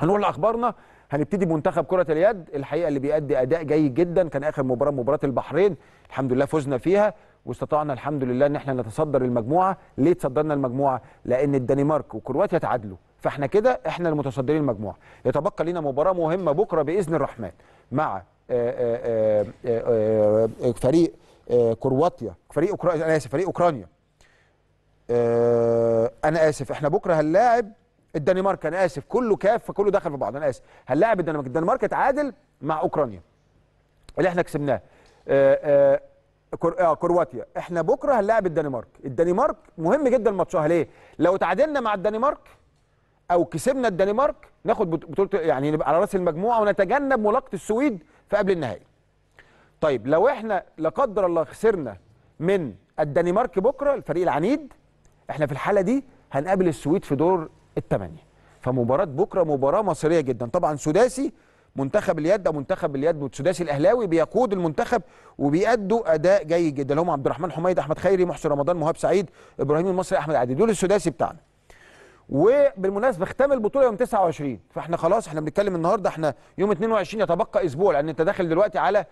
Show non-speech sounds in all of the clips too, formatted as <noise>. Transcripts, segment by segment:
هنقول لاخبارنا هنبتدي منتخب كره اليد الحقيقه اللي بيأدي اداء جيد جدا كان اخر مباراه مباراه البحرين الحمد لله فزنا فيها واستطعنا الحمد لله ان احنا نتصدر المجموعه ليه تصدرنا المجموعه لان الدنمارك وكرواتيا تعادلوا فاحنا كده احنا المتصدرين المجموعه يتبقى لنا مباراه مهمه بكره باذن الرحمن مع آآ آه، آآ آه، آآ آه، فريق كرواتيا فريق اوكرانيا انا اسف فريق اوكرانيا انا اسف احنا بكره هنلاعب الدنمارك انا اسف كله كاف فكله دخل في بعض انا اسف هنلاعب الدنمارك الدنمارك اتعادل مع اوكرانيا اللي احنا كسبناه آه آه, آه، كرواتيا احنا بكره هنلاعب الدنمارك الدنمارك مهم جدا ماتشها ليه لو تعادلنا مع الدنمارك او كسبنا الدنمارك ناخد بطوله يعني نبقى على راس المجموعه ونتجنب ملاقه السويد في قبل النهائي طيب لو احنا لا قدر الله خسرنا من الدنمارك بكره الفريق العنيد احنا في الحاله دي هنقابل السويد في دور الثمانيه فمباراه بكره مباراه مصيريه جدا طبعا سداسي منتخب اليد او منتخب اليد والسداسي الاهلاوي بيقود المنتخب وبيأدوا اداء جيد جدا اللي هم عبد الرحمن حميد احمد خيري محسن رمضان مهاب سعيد ابراهيم المصري احمد عادل دول السداسي بتاعنا وبالمناسبه اختام البطوله يوم 29 فاحنا خلاص احنا بنتكلم النهارده احنا يوم 22 يتبقى اسبوع لان انت داخل دلوقتي على آه،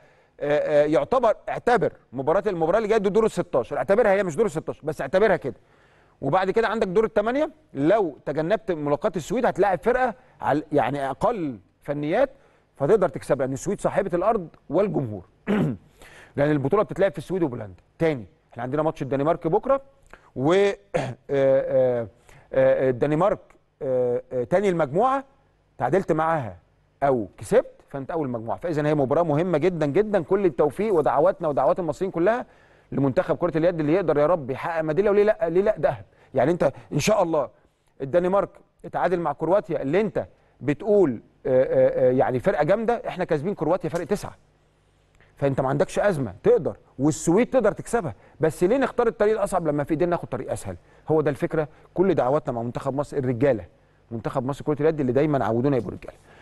آه، يعتبر اعتبر مباراه المباراه اللي جايه دور ال 16 اعتبرها هي مش دور ال 16 بس اعتبرها كده وبعد كده عندك دور الثمانيه لو تجنبت ملاقاه السويد هتلاعب فرقه على يعني اقل فنيات فتقدر تكسبها لان السويد صاحبه الارض والجمهور <clears throat> لان البطوله بتتلعب في السويد وبولندا تاني احنا عندنا ماتش الدنمارك بكره و <clears throat> آه، آه، آه، الدنمارك تاني المجموعه تعادلت معاها او كسبت فانت اول مجموعه فاذا هي مباراه مهمه جدا جدا كل التوفيق ودعواتنا ودعوات المصريين كلها لمنتخب كره اليد اللي يقدر يا رب يحقق ميداليه وليه لا ليه لا ده يعني انت ان شاء الله الدنمارك اتعادل مع كرواتيا اللي انت بتقول آه، آه، آه، يعني فرقه جامده احنا كاسبين كرواتيا فرق تسعه فانت ما عندكش ازمه تقدر والسويد تقدر تكسبها بس ليه نختار الطريق الاصعب لما في ايدينا ناخد طريق اسهل هو ده الفكره كل دعواتنا مع منتخب مصر الرجاله منتخب مصر كره اليد اللي دايما عودونا يبقوا رجاله